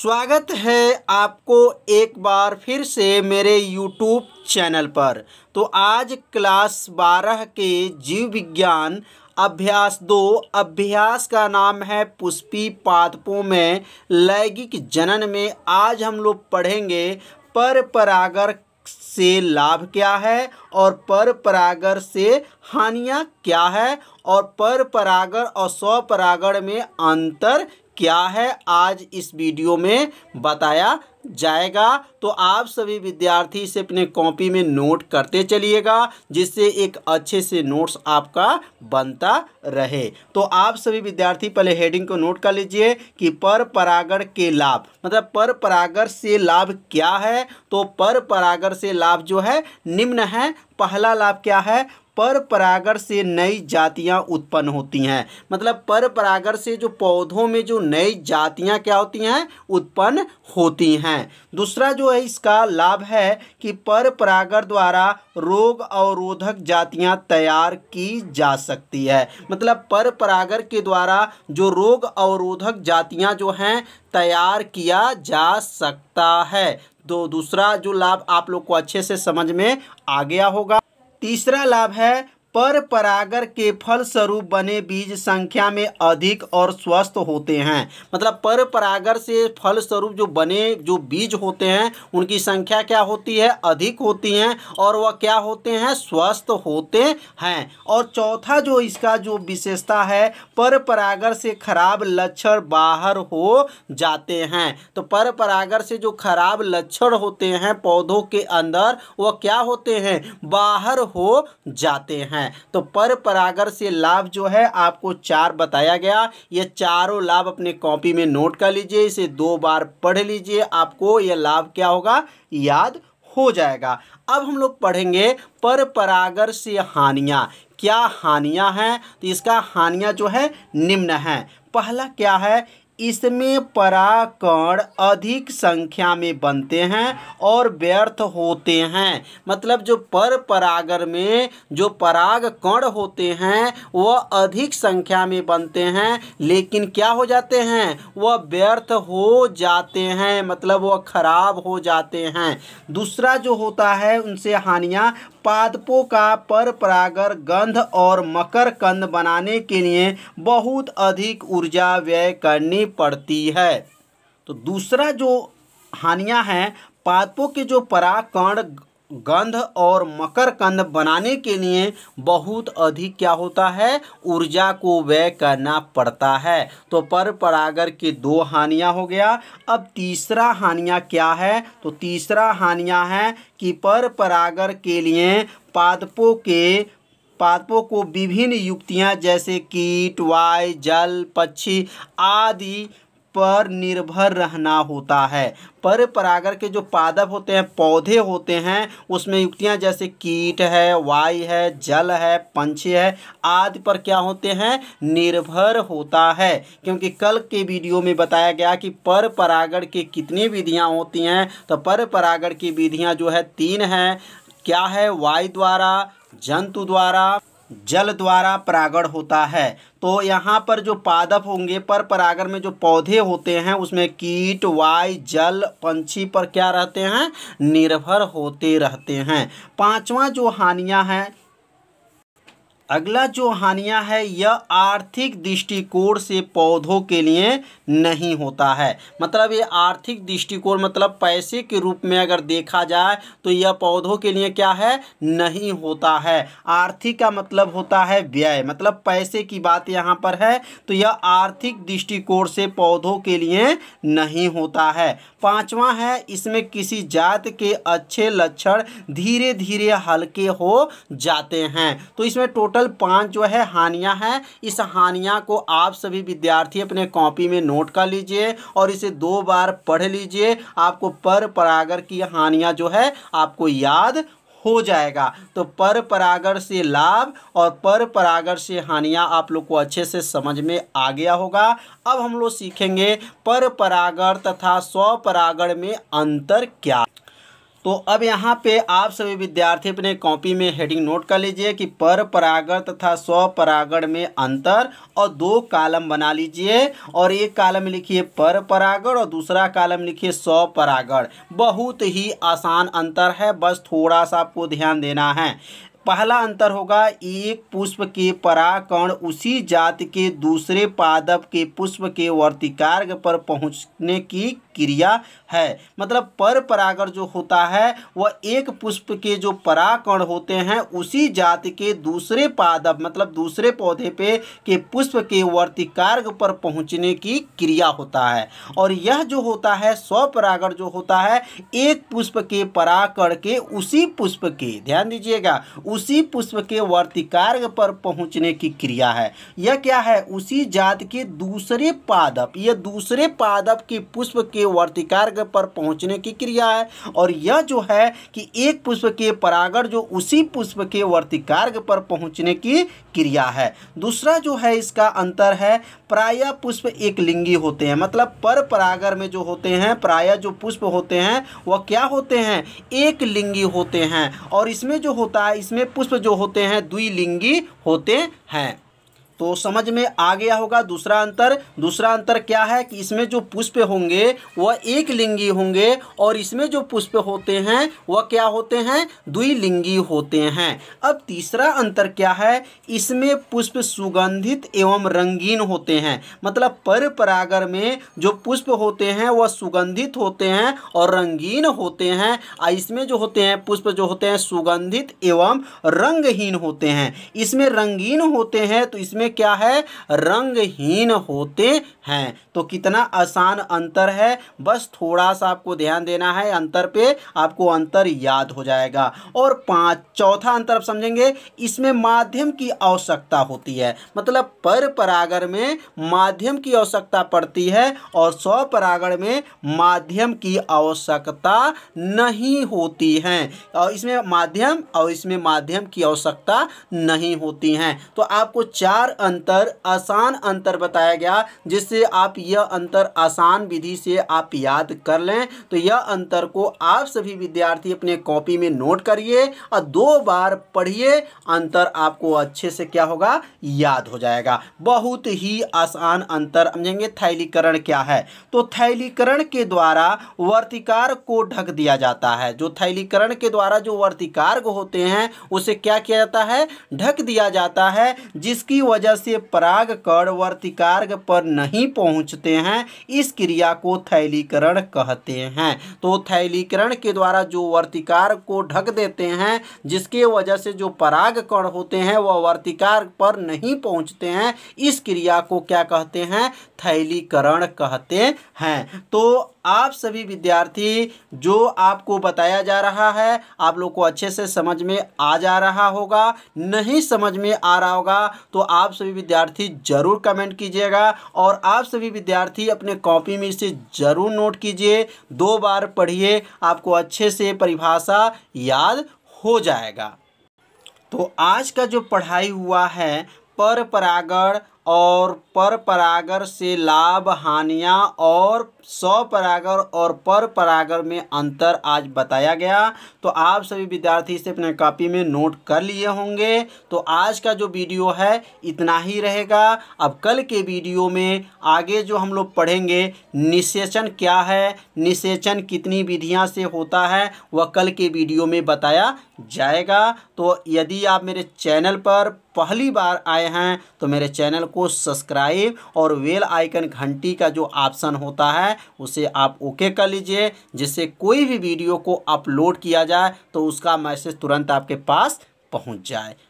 स्वागत है आपको एक बार फिर से मेरे यूट्यूब चैनल पर तो आज क्लास बारह के जीव विज्ञान अभ्यास दो अभ्यास का नाम है पुष्पी पादपों में लैंगिक जनन में आज हम लोग पढ़ेंगे पर परागर से लाभ क्या है और पर परागर से हानियाँ क्या है और पर परागर और स्वपरागण में अंतर क्या है आज इस वीडियो में बताया जाएगा तो आप सभी विद्यार्थी इसे अपने कॉपी में नोट करते चलिएगा जिससे एक अच्छे से नोट्स आपका बनता रहे तो आप सभी विद्यार्थी पहले हेडिंग को नोट कर लीजिए कि पर परागण के लाभ मतलब पर परागण से लाभ क्या है तो पर परागण से लाभ जो है निम्न है पहला लाभ क्या है पर परागण से नई जातियां उत्पन्न होती हैं मतलब पर परागण से जो पौधों में जो नई जातियां क्या होती हैं उत्पन्न होती हैं दूसरा जो है इसका लाभ है कि पर परागण द्वारा रोग अवरोधक जातियां तैयार की जा सकती है मतलब पर परागण के द्वारा जो रोग अवरोधक जातियां जो हैं तैयार किया जा सकता है तो दूसरा जो लाभ आप लोग को अच्छे से समझ में आ गया होगा तीसरा लाभ है पर परागर के स्वरूप बने बीज संख्या में अधिक और स्वस्थ होते हैं मतलब पर परागर से फलस्वरूप जो बने जो बीज होते हैं उनकी संख्या क्या होती है अधिक होती हैं और वह क्या होते हैं स्वस्थ होते हैं और चौथा जो इसका जो विशेषता है पर परागर से खराब लक्षण बाहर हो जाते हैं तो पर परागर से जो खराब लक्षण होते हैं पौधों के अंदर वह क्या होते हैं बाहर हो जाते हैं है तो पर परागर से लाभ जो है आपको चार बताया गया ये चारों लाभ अपने कॉपी में नोट कर लीजिए इसे दो बार पढ़ लीजिए आपको यह लाभ क्या होगा याद हो जाएगा अब हम लोग पढ़ेंगे पर परागर से हानियाँ क्या हानियाँ हैं तो इसका हानियाँ जो है निम्न है पहला क्या है इसमें पराकण अधिक संख्या में बनते हैं और व्यर्थ होते हैं मतलब जो पर परागर में जो पराग कण होते हैं वह अधिक संख्या में बनते हैं लेकिन क्या हो जाते हैं वह व्यर्थ हो जाते हैं मतलब वह खराब हो जाते हैं दूसरा जो होता है उनसे हानियां पादपों का पर गंध और मकर कंद बनाने के लिए बहुत अधिक ऊर्जा व्यय करनी पड़ती है तो दूसरा जो हानियां हैं पादपों के जो कण गंध और मकर कंध बनाने के लिए बहुत अधिक क्या होता है ऊर्जा को व्यय करना पड़ता है तो पर परागर के दो हानियां हो गया अब तीसरा हानियां क्या है तो तीसरा हानियां है कि पर परागर के लिए पादपों के पादपों को विभिन्न युक्तियां जैसे कीट वाय जल पक्षी आदि पर निर्भर रहना होता है पर परागर के जो पादप होते हैं पौधे होते हैं उसमें युक्तियाँ जैसे कीट है वायु है जल है पंछी है आदि पर क्या होते हैं निर्भर होता है क्योंकि कल के वीडियो में बताया गया कि पर परागर की कितनी विधियाँ होती हैं तो पर परागर की विधियाँ जो है तीन हैं क्या है वायु द्वारा जंतु द्वारा जल द्वारा परागण होता है तो यहाँ पर जो पादप होंगे पर परागण में जो पौधे होते हैं उसमें कीट वाय जल पंछी पर क्या रहते हैं निर्भर होते रहते हैं पांचवा जो हानियाँ हैं अगला जो हानिया है यह आर्थिक दृष्टिकोण से पौधों के लिए नहीं होता है मतलब ये आर्थिक दृष्टिकोण मतलब पैसे के रूप में अगर देखा जाए तो यह पौधों के लिए क्या है नहीं होता है आर्थिक का मतलब होता है व्यय मतलब पैसे की बात यहाँ पर है तो यह आर्थिक दृष्टिकोण से पौधों के लिए नहीं होता है पाँचवा है इसमें किसी जात के अच्छे लक्षण धीरे धीरे हल्के हो जाते हैं तो इसमें टोटल टोटल पांच जो है हानियां हैं इस हानियां को आप सभी विद्यार्थी अपने कॉपी में नोट कर लीजिए और इसे दो बार पढ़ लीजिए आपको पर परागर की हानियां जो है आपको याद हो जाएगा तो पर परागर से लाभ और पर परागर से हानियां आप लोग को अच्छे से समझ में आ गया होगा अब हम लोग सीखेंगे पर परागर तथा परागर में अंतर क्या तो अब यहाँ पे आप सभी विद्यार्थी अपने कॉपी में हेडिंग नोट कर लीजिए कि पर परागण तथा परागण में अंतर और दो कालम बना लीजिए और एक कालम लिखिए पर परागण और दूसरा कालम लिखिए परागण बहुत ही आसान अंतर है बस थोड़ा सा आपको ध्यान देना है पहला अंतर होगा एक पुष्प के पराकण उसी जात के दूसरे पादप के पुष्प के वर्तिकार्ग पर पहुंचने की क्रिया है मतलब पर परागण जो होता है वह एक पुष्प के जो पराकण होते हैं उसी जात के दूसरे पादप मतलब दूसरे पौधे पे के पुष्प के वर्तिकार्ग पर पहुंचने की क्रिया होता है और यह जो होता है स्वपरागण जो होता है एक पुष्प के पराकण के उसी पुष्प के ध्यान दीजिएगा उस उसी पुष्प के वर्तिकार्ग पर पहुंचने की क्रिया है यह क्या है उसी जात के दूसरे पादप यह दूसरे पादप के पुष्प के वर्तिकार्ग पर पहुंचने की क्रिया है और यह जो है कि एक पुष्प के परागण जो उसी पुष्प के वर्तिकार्ग पर पहुंचने की क्रिया है दूसरा जो है इसका अंतर है प्राय पुष्प एक लिंगी होते हैं मतलब पर परागर में जो होते हैं प्राय जो पुष्प होते हैं वह क्या होते हैं एक लिंगी होते हैं और इसमें जो होता है इसमें पुष्प जो होते हैं द्विलिंगी होते हैं तो समझ में आ गया होगा दूसरा अंतर दूसरा अंतर क्या है कि इसमें जो पुष्प होंगे वह एक लिंगी होंगे और इसमें जो पुष्प होते हैं वह क्या होते हैं द्विलिंगी होते हैं अब तीसरा अंतर क्या है इसमें पुष्प सुगंधित एवं रंगीन होते हैं मतलब पर परागर में जो पुष्प होते हैं वह सुगंधित होते हैं और रंगीन होते हैं और इसमें जो होते हैं पुष्प जो होते हैं सुगंधित एवं रंगहीन होते हैं इसमें रंगीन होते हैं तो इसमें क्या है रंगहीन होते हैं तो कितना आसान अंतर है बस थोड़ा सा आपको ध्यान देना है अंतर पे आपको अंतर याद हो जाएगा और पांच चौथा अंतर आप समझेंगे इसमें माध्यम की आवश्यकता होती है मतलब पर परागण में माध्यम की आवश्यकता पड़ती है और स्व परागण में माध्यम की आवश्यकता नहीं होती है और इसमें माध्यम और इसमें माध्यम की आवश्यकता नहीं होती है तो आपको चार अंतर आसान अंतर बताया गया जिससे आप यह अंतर आसान विधि से आप याद कर लें तो यह अंतर को आप सभी विद्यार्थी अपने कॉपी में नोट करिए और दो बार पढ़िए अंतर आपको अच्छे से क्या होगा याद हो जाएगा बहुत ही आसान अंतर समझेंगे थैलीकरण क्या है तो थैलीकरण के द्वारा वर्तिकार को ढक दिया जाता है जो थैलीकरण के द्वारा जो वर्तिकार होते हैं उसे क्या किया जाता है ढक दिया जाता है जिसकी वजह वजह से पराग कण वर्तिकार्ग पर नहीं पहुंचते हैं इस क्रिया को थैलीकरण कहते हैं तो थैलीकरण के द्वारा जो वर्तिकार्ग को ढक देते हैं जिसके वजह से जो पराग कण होते हैं वह वर्तिकार्ग पर नहीं पहुंचते हैं इस क्रिया को क्या कहते हैं थैलीकरण कहते हैं तो आप सभी विद्यार्थी जो आपको बताया जा रहा है आप लोग को अच्छे से समझ में आ जा रहा होगा नहीं समझ में आ रहा होगा तो आप आप सभी विद्यार्थी ज़रूर कमेंट कीजिएगा और आप सभी विद्यार्थी अपने कॉपी में इसे ज़रूर नोट कीजिए दो बार पढ़िए आपको अच्छे से परिभाषा याद हो जाएगा तो आज का जो पढ़ाई हुआ है पर परागण और पर परागर से लाभ हानियाँ और सौ परागर और पर परागर में अंतर आज बताया गया तो आप सभी विद्यार्थी इसे अपने कॉपी में नोट कर लिए होंगे तो आज का जो वीडियो है इतना ही रहेगा अब कल के वीडियो में आगे जो हम लोग पढ़ेंगे निषेचन क्या है निषेचन कितनी विधियाँ से होता है वह कल के वीडियो में बताया जाएगा तो यदि आप मेरे चैनल पर पहली बार आए हैं तो मेरे चैनल को सब्सक्राइब और वेल आइकन घंटी का जो ऑप्शन होता है उसे आप ओके कर लीजिए जिससे कोई भी वीडियो को अपलोड किया जाए तो उसका मैसेज तुरंत आपके पास पहुंच जाए